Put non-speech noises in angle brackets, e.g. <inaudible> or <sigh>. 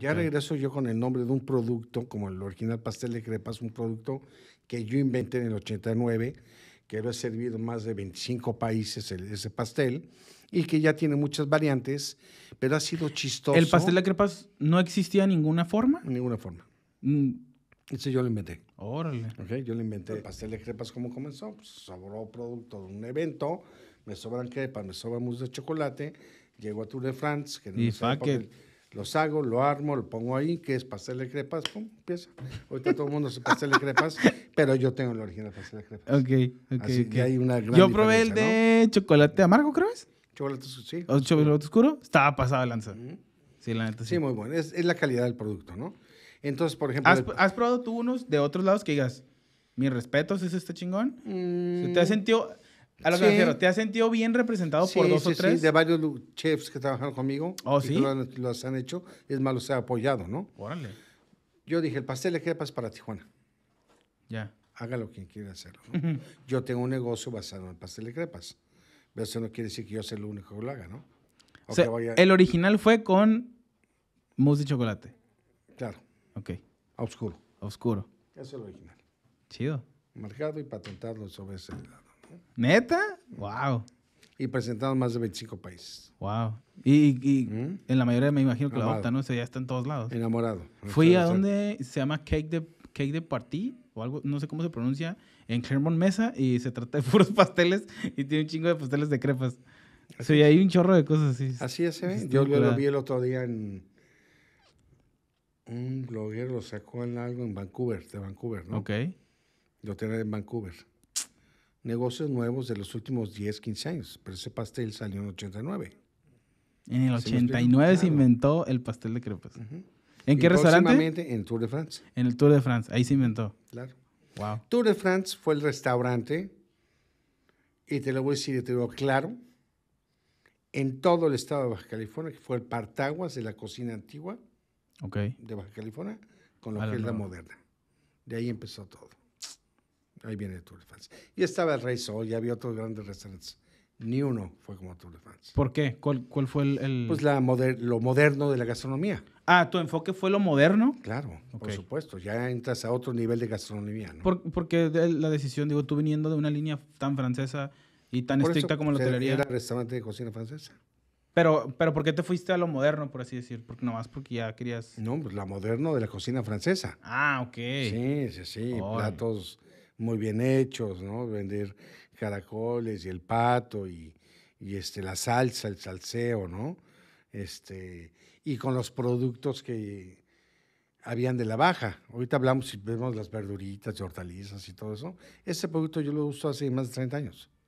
Ya regreso yo con el nombre de un producto, como el original pastel de crepas, un producto que yo inventé en el 89, que lo he servido en más de 25 países ese pastel y que ya tiene muchas variantes, pero ha sido chistoso. ¿El pastel de crepas no existía en ninguna forma? En ninguna forma. Mm. Ese yo lo inventé. Órale. Okay, yo lo inventé. El pastel de crepas, ¿cómo comenzó? Pues sobró producto de un evento, me sobran crepas, me sobran mousse de chocolate, llego a Tour de France. Que no el los hago, lo armo, lo pongo ahí, que es pastel de crepas, pum, empieza. Ahorita todo el mundo hace pastel de crepas, <laughs> pero yo tengo el original pastel de crepas. Ok, ok. Así que hay una gran Yo probé el de chocolate amargo, ¿crees? Chocolate oscuro, sí. ¿O chocolate oscuro? Estaba pasado de lanza. Sí, la neta sí. Sí, muy bueno. Es, la calidad del producto, ¿no? Entonces, por ejemplo... ¿Has, probado tú unos de otros lados que digas, mis respetos, es este chingón? Mm. se ¿Te has sentido...? A lo que ¿te has sentido bien representado por dos o tres? Sí, de varios chefs que trabajaron conmigo. Oh, sí. Los han hecho, es más, los he apoyado, ¿no? Órale. Yo dije, el pastel de crepas para Tijuana. Ya. lo que quiera hacerlo. Yo tengo un negocio basado en el pastel de crepas. Pero eso no quiere decir que yo sea el único que lo haga, ¿no? el original fue con mousse de chocolate. Claro. Ok. Oscuro. Oscuro. Eso es el original. Chido. Marcado y patentado sobre ese lado. ¿Neta? ¡Wow! Y presentado en más de 25 países. ¡Wow! Y, ¿Mm? en la mayoría me imagino que la adoptan, ¿no? O ya está en todos lados. Enamorado. Fui a donde se llama Cake de, Cake Party o algo, no sé cómo se pronuncia, en Clermont Mesa y se trata de <laughs> puros pasteles y tiene un chingo de pasteles de crepas. Así hay un chorro de cosas así. Así es, ve. ¿eh? Este, yo lo, vi el otro día en... Un blogger lo sacó en algo en Vancouver, de Vancouver, ¿no? Ok. Lo tenía en Vancouver negocios nuevos de los últimos 10, 15 años, pero ese pastel salió en 89. En el 89 se inventó el pastel de crepas. ¿En qué restaurante? En Tour de France. En el Tour de France, ahí se inventó. Claro. Wow. Tour de France fue el restaurante, y te lo voy a decir, te digo claro, en todo el estado de Baja California, que fue el partaguas de la cocina antigua de Baja California, con lo que es la moderna. De ahí empezó todo. Ahí viene Tour de France. Y estaba el Rey Sol ya había otros grandes restaurantes. Ni uno fue como Tour de France. ¿Por qué? ¿Cuál, fue el...? Pues la lo moderno de la gastronomía. Ah, ¿tu enfoque fue lo moderno? Claro, por supuesto. Ya entras a otro nivel de gastronomía. ¿no? Por, porque la decisión, digo, tú viniendo de una línea tan francesa y tan estricta como la hotelería. Era restaurante de cocina francesa. Pero, pero ¿por qué te fuiste a lo moderno, por así decir? Porque más porque ya querías... No, pues la moderno de la cocina francesa. Ah, ok. Sí, sí, sí. Platos muy bien hechos, ¿no? Vender caracoles y el pato y, este, la salsa, el salseo, ¿no? Este, y con los productos que habían de la baja. Ahorita hablamos y vemos las verduritas y hortalizas y todo eso. Este producto yo lo uso hace más de 30 años.